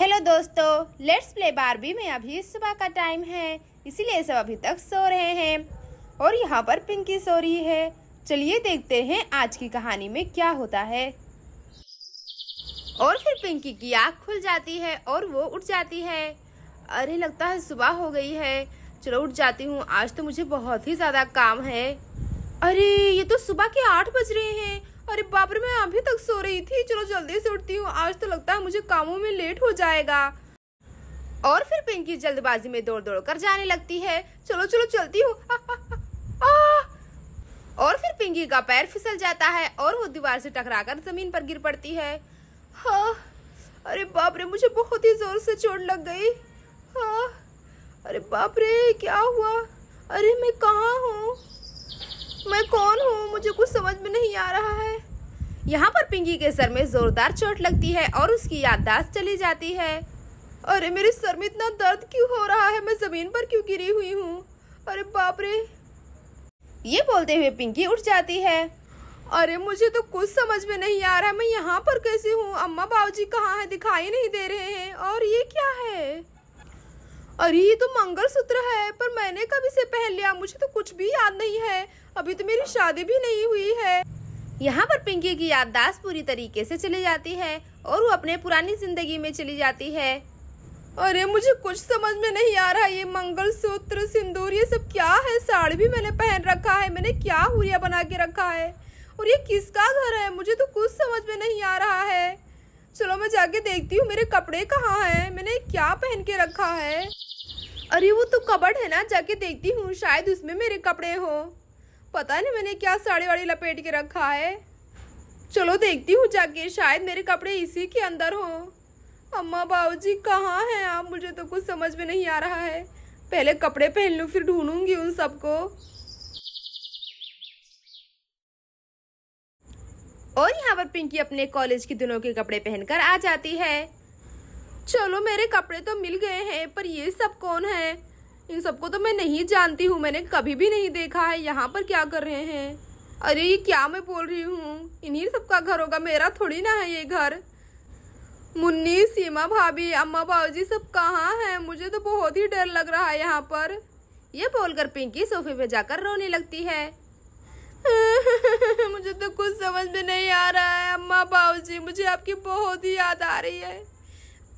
Hello दोस्तों let's play Barbie में अभी सुबह का टाइम है इसीलिए सब अभी तक सो रहे हैं और यहाँ पर पिंकी सो रही है चलिए देखते हैं आज की कहानी में क्या होता है और फिर पिंकी की आँख खुल जाती है और वो उठ जाती है अरे लगता है सुबह हो गई है चलो उठ जाती हूँ आज तो मुझे बहुत ही ज़्यादा काम है अरे ये तो सुबह के आठ बज रहे हैं अरे बाप रे मैं अभी तक सो रही थी चलो जल्दी से उठती हूँ आज तो लगता है मुझे कामों में लेट हो जाएगा और फिर पिंकी जल्दबाजी में दौड़ दौड़ कर जाने लगती है चलो चलो चलती हूँ और फिर पिंकी का पैर फिसल जाता है और वो दीवार से टकराकर जमीन पर गिर पड़ती है हाँ अरे बाप रे मुझे बहुत ही जोर से चोट लग गई हाँ अरे बाप रे क्या हुआ अरे मैं कहाँ हूँ मैं कौन हूँ मुझे कुछ समझ में नहीं आ रहा है यहाँ पर पिंकी के सर में जोरदार चोट लगती है और उसकी याददाश्त चली जाती है अरे मेरे सर में इतना दर्द क्यों हो रहा है मैं ज़मीन पर क्यों गिरी हुई हूँ अरे बाप रे ये बोलते हुए पिंकी उठ जाती है अरे मुझे तो कुछ समझ में नहीं आ रहा मैं यहाँ पर कैसे हूँ अम्मा बाबूजी कहाँ हैं दिखाई नहीं दे रहे हैं और ये क्या है अरे ये तो मंगलसूत्र है पर मैंने कब इसे पहन लिया मुझे तो कुछ भी याद नहीं है अभी तो मेरी शादी भी नहीं हुई है यहाँ पर पिंकी की याददाश्त पूरी तरीके से चली जाती है और वो अपने पुरानी जिंदगी में चली जाती है अरे मुझे कुछ समझ में नहीं आ रहा ये मंगलसूत्र सिंदूर ये सब क्या है साड़ी भी मैंने पहन रखा है मैंने क्या हुआ बना के रखा है और ये किसका घर है मुझे तो कुछ समझ में नहीं आ रहा है चलो मैं जाके देखती हूँ मेरे कपड़े कहाँ हैं मैंने क्या पहन के रखा है अरे वो तो कबड़ है ना जाके देखती हूँ शायद उसमें मेरे कपड़े हो पता नहीं मैंने क्या साड़ी वाड़ी लपेट के रखा है चलो देखती हूँ जाके शायद मेरे कपड़े इसी के अंदर हो अम्मा जी कहाँ हैं आप मुझे तो कुछ समझ में नहीं आ रहा है पहले कपड़े पहन लूँ फिर ढूंढूंगी उन सबको और यहाँ पर पिंकी अपने कॉलेज के दिनों के कपड़े पहनकर आ जाती है चलो मेरे कपड़े तो मिल गए हैं पर ये सब कौन है इन सबको तो मैं नहीं जानती हूँ मैंने कभी भी नहीं देखा है यहाँ पर क्या कर रहे हैं अरे ये क्या मैं बोल रही हूँ इन्हीं सबका घर होगा मेरा थोड़ी ना है ये घर मुन्नी सीमा भाभी अम्मा बाबूजी सब कहाँ हैं मुझे तो बहुत ही डर लग रहा है यहाँ पर यह बोलकर पिंकी सोफे पे जाकर रोने लगती है मुझे तो कुछ समझ में नहीं आ रहा है अम्मा बाबू जी मुझे आपकी बहुत ही याद आ रही है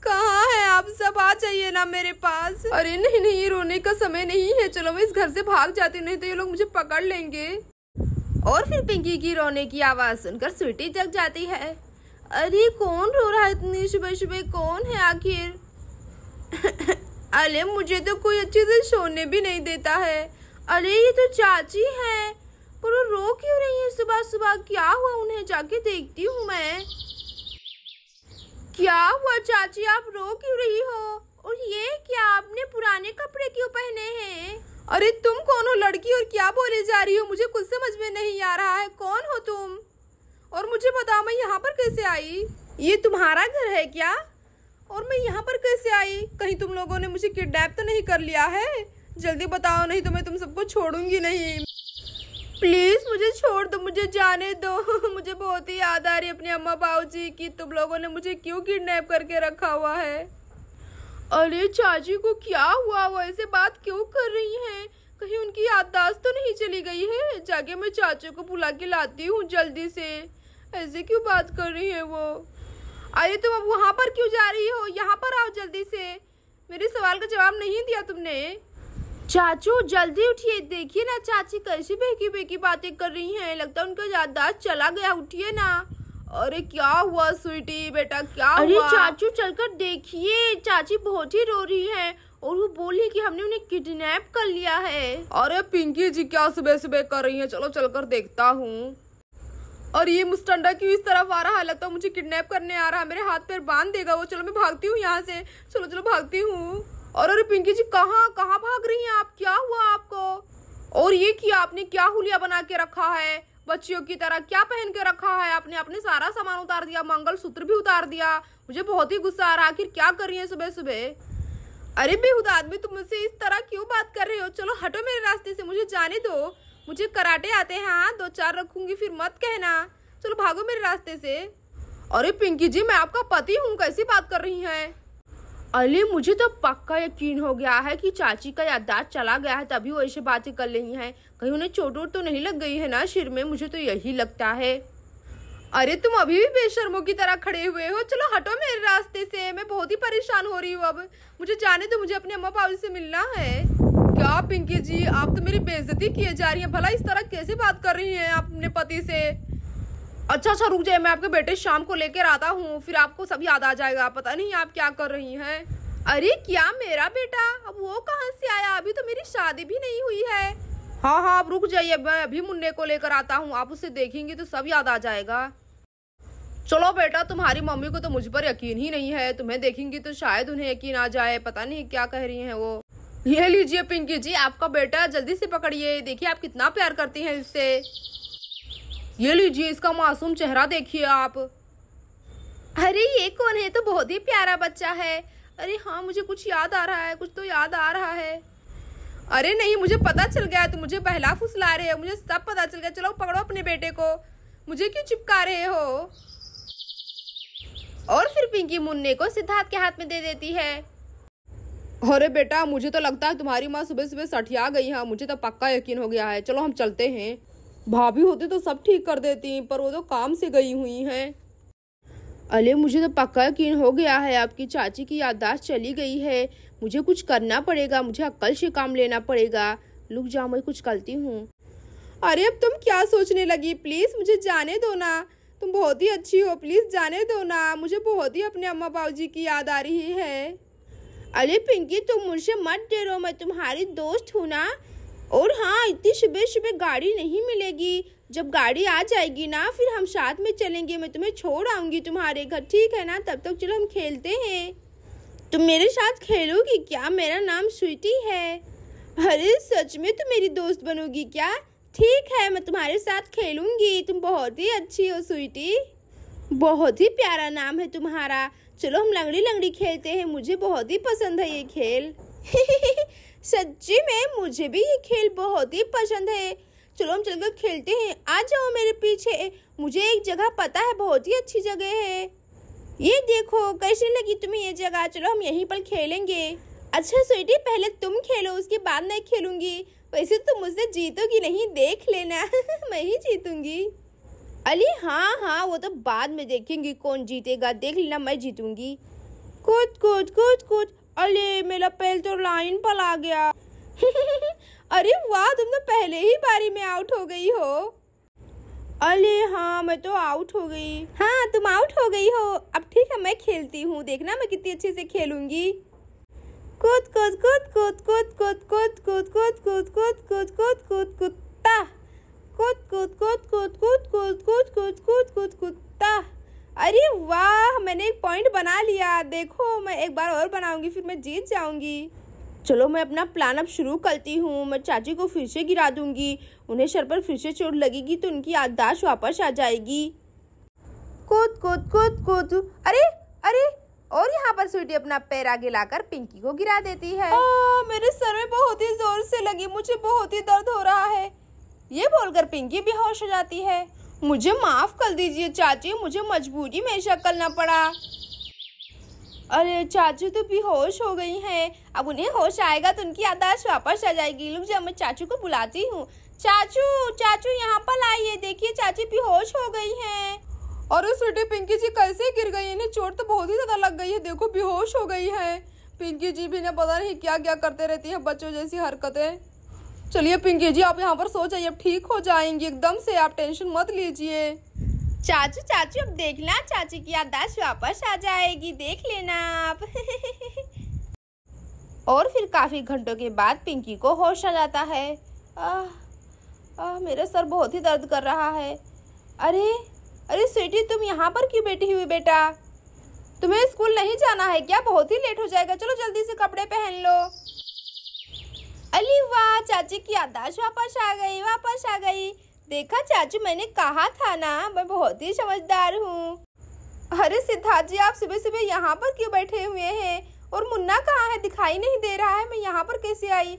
कहाँ है आप सब आ जाइए ना मेरे पास अरे नहीं नहीं रोने का समय नहीं है चलो मैं इस घर से भाग जाती नहीं तो ये लोग मुझे पकड़ लेंगे और फिर पिंकी की रोने की आवाज़ सुनकर स्वीटी जग जाती है अरे कौन रो रहा है इतनी सुबह सुबह कौन है आखिर अरे मुझे तो कोई अच्छे से सोने भी नहीं देता है अरे ये तो चाची है पर वो रो क्यों रही है सुबह सुबह क्या हुआ उन्हें जाके देखती हूँ मैं क्या हुआ चाची आप रो क्यों रही हो और ये क्या आपने पुराने कपड़े क्यों पहने हैं अरे तुम कौन हो लड़की और क्या बोले जा रही हो मुझे कुछ समझ में नहीं आ रहा है कौन हो तुम और मुझे बताओ मैं यहाँ पर कैसे आई ये तुम्हारा घर है क्या और मैं यहाँ पर कैसे आई कहीं तुम लोगों ने मुझे किडनैप तो नहीं कर लिया है जल्दी बताओ नहीं तो मैं तुम सबको छोड़ूंगी नहीं प्लीज़ मुझे छोड़ दो मुझे जाने दो मुझे बहुत ही याद आ रही है अपनी अम्मा बाबू जी की तुम लोगों ने मुझे क्यों किडनैप करके रखा हुआ है अरे चाची को क्या हुआ वो ऐसे बात क्यों कर रही हैं कहीं उनकी याददाश्त तो नहीं चली गई है जाके मैं चाचे को बुला के लाती हूँ जल्दी से ऐसे क्यों बात कर रही है वो अरे तुम अब वहाँ पर क्यों जा रही हो यहाँ पर आओ जल्दी से मेरे सवाल का जवाब नहीं दिया तुमने चाचू जल्दी उठिए देखिए ना चाची कैसी बेकी बेकी बातें कर रही हैं लगता उनका याददाश्त चला गया उठिए ना अरे क्या हुआ स्वीटी बेटा क्या अरे हुआ? चाचू चलकर देखिए चाची बहुत ही रो रही हैं और वो बोली कि हमने उन्हें किडनैप कर लिया है अरे पिंकी जी क्या सुबह सुबह कर रही हैं चलो चलकर देखता हूँ और ये मुस्टंडा क्यों इस तरफ आ रहा है लगता मुझे किडनैप करने आ रहा है मेरे हाथ पैर बांध देगा वो चलो मैं भागती हूँ यहाँ से चलो चलो भागती हूँ और अरे पिंकी जी कहाँ कहाँ भाग रही हैं आप क्या हुआ आपको और ये किया आपने क्या हुलिया बना के रखा है बच्चियों की तरह क्या पहन के रखा है आपने अपने सारा सामान उतार दिया मंगल सूत्र भी उतार दिया मुझे बहुत ही गुस्सा आ रहा आखिर क्या कर रही है सुबह सुबह अरे बेहुद आदमी तुम मुझसे इस तरह क्यों बात कर रहे हो चलो हटो मेरे रास्ते से मुझे जाने दो मुझे कराटे आते हैं हाँ दो चार रखूंगी फिर मत कहना चलो भागो मेरे रास्ते से अरे पिंकी जी मैं आपका पति हूँ कैसी बात कर रही हैं अली मुझे तो पक्का यकीन हो गया है कि चाची का याददाश्त चला गया है तभी वो ऐसे बातें कर रही हैं कहीं उन्हें चोट वोट तो नहीं लग गई है ना सिर में मुझे तो यही लगता है अरे तुम अभी भी बेशर्मो की तरह खड़े हुए हो चलो हटो मेरे रास्ते से मैं बहुत ही परेशान हो रही हूँ अब मुझे जाने तो मुझे अपने अम्मा पापा से मिलना है क्या पिंकी जी आप तो मेरी बेइज्जती किए जा रही है भला इस तरह कैसे बात कर रही है आप अपने पति से अच्छा अच्छा रुक जाए मैं आपके बेटे शाम को लेकर आता हूँ फिर आपको सब याद आ जाएगा पता नहीं आप क्या कर रही हैं अरे क्या मेरा बेटा अब वो कहाँ से आया अभी तो मेरी शादी भी नहीं हुई है हाँ हाँ आप रुक जाइए मैं अभी मुन्ने को लेकर आता हूँ आप उसे देखेंगे तो सब याद आ जाएगा चलो बेटा तुम्हारी मम्मी को तो मुझ पर यकीन ही नहीं है तुम्हें देखेंगी तो शायद उन्हें यकीन आ जाए पता नहीं क्या कह रही हैं वो ये लीजिए पिंकी जी आपका बेटा जल्दी से पकड़िए देखिए आप कितना प्यार करती हैं इससे ये लीजिए इसका मासूम चेहरा देखिए आप अरे ये कौन है तो बहुत ही प्यारा बच्चा है अरे हाँ मुझे कुछ याद आ रहा है कुछ तो याद आ रहा है अरे नहीं मुझे पता चल गया तुम तो मुझे पहला फुसला रहे हो मुझे सब पता चल गया चलो पकड़ो अपने बेटे को मुझे क्यों चिपका रहे हो और फिर पिंकी मुन्ने को सिद्धार्थ के हाथ में दे देती है अरे बेटा मुझे तो लगता है तुम्हारी माँ सुबह सुबह सठिया गई है मुझे तो पक्का यकीन हो गया है चलो हम चलते हैं भाभी होते तो सब ठीक कर देती पर वो तो काम से गई हुई हैं अले मुझे तो पक्का यकीन हो गया है आपकी चाची की याददाश्त चली गई है मुझे कुछ करना पड़ेगा मुझे अक्ल से काम लेना पड़ेगा लुक जाओ मैं कुछ करती हूँ अरे अब तुम क्या सोचने लगी प्लीज़ मुझे जाने दो ना तुम बहुत ही अच्छी हो प्लीज़ जाने दो ना मुझे बहुत ही अपने अम्मा बाबू जी की याद आ रही है अरे पिंकी तुम मुझसे मत डरो मैं तुम्हारी दोस्त हूँ ना और हाँ इतनी सुबह सुबह गाड़ी नहीं मिलेगी जब गाड़ी आ जाएगी ना फिर हम साथ में चलेंगे मैं तुम्हें छोड़ आऊँगी तुम्हारे घर ठीक है ना तब तक चलो हम खेलते हैं तुम मेरे साथ खेलोगी क्या मेरा नाम स्वीटी है अरे सच में तुम मेरी दोस्त बनोगी क्या ठीक है मैं तुम्हारे साथ खेलूंगी तुम बहुत ही अच्छी हो स्वीटी बहुत ही प्यारा नाम है तुम्हारा चलो हम लंगड़ी लंगड़ी खेलते हैं मुझे बहुत ही पसंद है ये खेल सच्ची में मुझे भी ये खेल बहुत ही पसंद है चलो हम चलकर खेलते हैं आ जाओ मेरे पीछे मुझे एक जगह पता है बहुत ही अच्छी जगह है ये देखो कैसे लगी तुम्हें ये जगह चलो हम यहीं पर खेलेंगे अच्छा स्वीटी पहले तुम खेलो उसके बाद मैं खेलूंगी वैसे तुम मुझसे जीतोगी नहीं देख लेना मैं ही जीतूंगी अली हाँ हाँ वो तो बाद में देखेंगी कौन जीतेगा देख लेना मैं जीतूंगी कूद कूद कूद कूद अरे मेरा पहले तो लाइन पर आ गया अरे वाह तुम तो पहले ही बारी में आउट हो गई हो अरे हाँ मैं तो आउट हो गई हाँ तुम आउट हो गई हो अब ठीक है मैं खेलती हूँ देखना मैं कितनी अच्छे से खेलूंगी कूद कूद कूद कूद कूद कूद कूद कूद कूद कूद कूद कूद कूद कूद कुत्ता कूद कूद कूद कूद कूद कूद कूद कूद कूद कूद कुत्ता अरे वाह मैंने एक पॉइंट बना लिया देखो मैं एक बार और बनाऊंगी फिर मैं जीत जाऊंगी चलो मैं अपना प्लान अब शुरू करती हूँ मैं चाची को फिर से गिरा दूंगी उन्हें सर पर फिर से चोट लगेगी तो उनकी याददाश्त वापस आ जाएगी कूद कूद कूद कूद अरे अरे और यहाँ पर स्वीटी अपना पैर आगे लाकर पिंकी को गिरा देती है आ, मेरे सर में बहुत ही जोर से लगी मुझे बहुत ही दर्द हो रहा है ये बोलकर पिंकी बेहोश हो जाती है मुझे माफ़ कर दीजिए चाची मुझे मजबूरी में ऐसा करना पड़ा अरे चाचू तो बेहोश हो गई हैं अब उन्हें होश आएगा तो उनकी यादाश्त वापस आ जाएगी लुक जब मैं चाचू को बुलाती हूँ चाचू चाचू यहाँ पर आइए देखिए चाची बेहोश हो गई हैं और उस छोटी पिंकी जी कैसे गिर गई इन्हें चोट तो बहुत ही ज़्यादा लग गई है देखो बेहोश हो गई है पिंकी जी भी इन्हें पता नहीं क्या क्या करते रहती हैं बच्चों जैसी हरकतें चलिए पिंकी जी आप यहाँ पर सो जाइए अब ठीक हो जाएंगी एकदम से आप टेंशन मत लीजिए चाचू चाचू अब देखना चाची की याददाश्त वापस आ जाएगी देख लेना आप और फिर काफ़ी घंटों के बाद पिंकी को होश आ जाता है आह मेरा सर बहुत ही दर्द कर रहा है अरे अरे स्वीटी तुम यहाँ पर क्यों बैठी हुई बेटा तुम्हें स्कूल नहीं जाना है क्या बहुत ही लेट हो जाएगा चलो जल्दी से कपड़े पहन लो अली वाह चाची की आदाश वापस आ गई वापस आ गई देखा चाची मैंने कहा था ना मैं बहुत ही समझदार हूँ अरे सिद्धार्थ जी आप सुबह सुबह यहाँ पर क्यों बैठे हुए हैं और मुन्ना कहाँ है दिखाई नहीं दे रहा है मैं यहाँ पर कैसे आई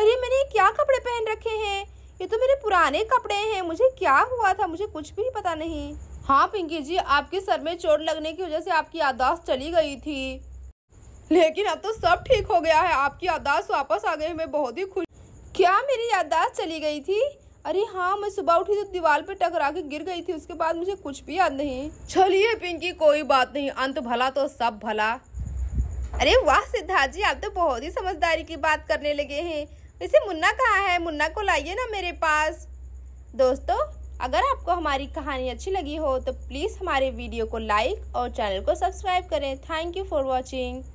अरे मैंने क्या कपड़े पहन रखे हैं ये तो मेरे पुराने कपड़े हैं मुझे क्या हुआ था मुझे कुछ भी पता नहीं हाँ पिंकी जी आपके सर में चोट लगने की वजह से आपकी यादाश्त चली गई थी लेकिन अब तो सब ठीक हो गया है आपकी याददाश्त वापस आ गई मैं बहुत ही खुश क्या मेरी याददाश्त चली गई थी अरे हाँ मैं सुबह उठी तो दीवार पे टकरा के गिर गई थी उसके बाद मुझे कुछ भी याद नहीं चलिए पिंकी कोई बात नहीं अंत भला तो सब भला अरे वाह सिद्धार्थ जी आप तो बहुत ही समझदारी की बात करने लगे हैं वैसे मुन्ना कहाँ है मुन्ना को लाइए ना मेरे पास दोस्तों अगर आपको हमारी कहानी अच्छी लगी हो तो प्लीज़ हमारे वीडियो को लाइक और चैनल को सब्सक्राइब करें थैंक यू फॉर वॉचिंग